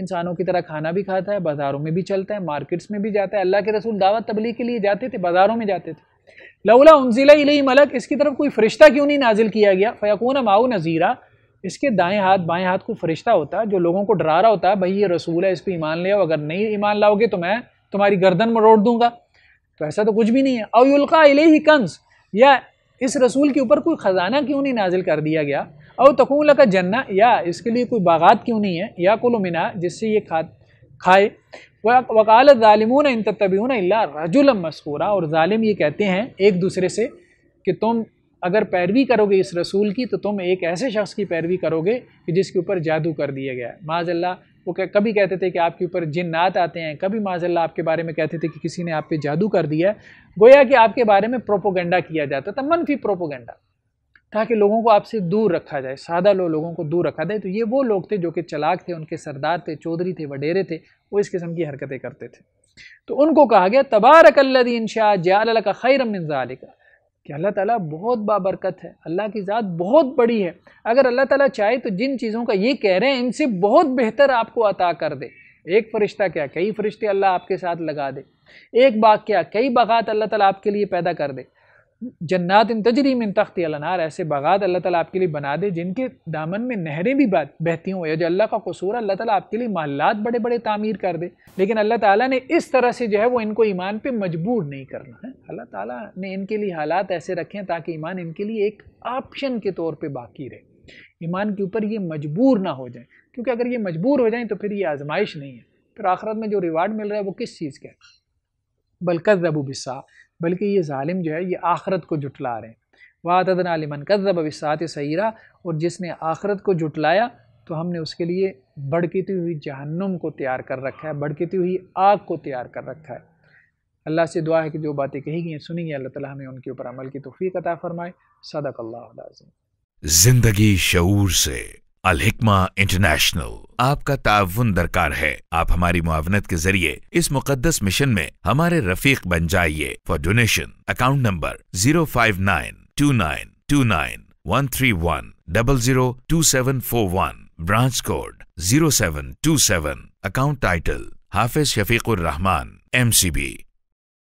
انسانوں کی طرح کھانا بھی کھاتا ہے بازاروں میں بھی چلتا ہے مارکیٹس میں بھی جاتا ہے اللہ کے رسول دعوت تبلیغ کے لیے جاتے تھے بازاروں میں جاتے تھے لولا انزلہ علیہ ملک اس کی طرف کوئی فرشتہ کیوں نہیں نازل کیا گیا فیقون اماؤ نذیرہ اس کے دائیں ہاتھ بائیں ہاتھ کو فرشتہ ہوتا ہے جو لوگوں کو ڈرا رہا ہوتا ہے بھائی یہ رسول ہے اس پہ ایمان لے ہو اگر نہیں ایمان لاؤ گے تو میں تمہاری گردن میں دوں گا تو ایسا تو کچھ بھی نہیں ہے او یلقا القا الیہ یا اس رسول کے اوپر کوئی خزانہ کیوں نہیں نازل کر دیا گیا او تقول کا جنہ یا اس کے لیے کوئی باغات کیوں نہیں ہے یا قلوم جس سے یہ کھا کھائے وکال ظالمون انتبیون اللہ رج الم اور ظالم یہ کہتے ہیں ایک دوسرے سے کہ تم اگر پیروی کرو گے اس رسول کی تو تم ایک ایسے شخص کی پیروی کرو گے کہ جس کے اوپر جادو کر دیا گیا ہے معاذ اللہ وہ کبھی کہتے تھے کہ آپ کے اوپر جنات آتے ہیں کبھی معاذ اللہ آپ کے بارے میں کہتے تھے کہ کسی نے آپ پہ جادو کر دیا ہے گویا کہ آپ کے بارے میں پروپوگنڈا کیا جاتا تھا منفی پروپوگنڈا تاکہ لوگوں کو آپ سے دور رکھا جائے سادہ لو لوگوں کو دور رکھا جائے تو یہ وہ لوگ تھے جو کہ چلاک تھے ان کے سردار تھے چودھری تھے وڈیرے تھے وہ اس قسم کی حرکتیں کرتے تھے تو ان کو کہا گیا تبار اکل شاہ جال کا ذالک کہ اللہ تعالیٰ بہت بابرکت ہے اللہ کی ذات بہت بڑی ہے اگر اللہ تعالیٰ چاہے تو جن چیزوں کا یہ کہہ رہے ہیں ان سے بہت بہتر آپ کو عطا کر دے ایک فرشتہ کیا کئی فرشتے اللہ آپ کے ساتھ لگا دے ایک باغ کیا کئی باغات اللہ تعالیٰ آپ کے لیے پیدا کر دے جنات ان تجریم ان تختی النار ایسے بغات اللہ تعالیٰ آپ کے لیے بنا دے جن کے دامن میں نہریں بھی بہتی ہوں یا جو اللہ کا قصور اللہ تعالیٰ آپ کے لیے محلات بڑے بڑے تعمیر کر دے لیکن اللہ تعالیٰ نے اس طرح سے جو ہے وہ ان کو ایمان پہ مجبور نہیں کرنا ہے اللہ تعالیٰ نے ان کے لیے حالات ایسے رکھے ہیں تاکہ ایمان ان کے لیے ایک آپشن کے طور پہ باقی رہے ایمان کے اوپر یہ مجبور نہ ہو جائیں کیونکہ اگر یہ مجبور ہو جائیں تو پھر یہ آزمائش نہیں ہے پھر آخرت میں جو ریوارڈ مل رہا ہے وہ کس چیز کا ہے بلکہ بب بسا بلکہ یہ ظالم جو ہے یہ آخرت کو جھٹلا رہے ہیں واتدن علی کذب قدرہ سیرہ اور جس نے آخرت کو جھٹلایا تو ہم نے اس کے لیے بڑھکتی ہوئی جہنم کو تیار کر رکھا ہے بڑھکتی ہوئی آگ کو تیار کر رکھا ہے اللہ سے دعا ہے کہ جو باتیں کہی گئی ہیں سنی گئی ہیں اللہ تعالیٰ ہمیں ان کے اوپر عمل کی توفیق عطا فرمائے صدق اللہ علم زندگی شعور سے الحکمہ انٹرنیشنل آپ کا تعاون درکار ہے آپ ہماری معاونت کے ذریعے اس مقدس مشن میں ہمارے رفیق بن جائیے for donation account number zero five nine two nine two nine one three one double zero two seven four one branch code zero seven two seven account title Hafiz Shafiq Rahman M C B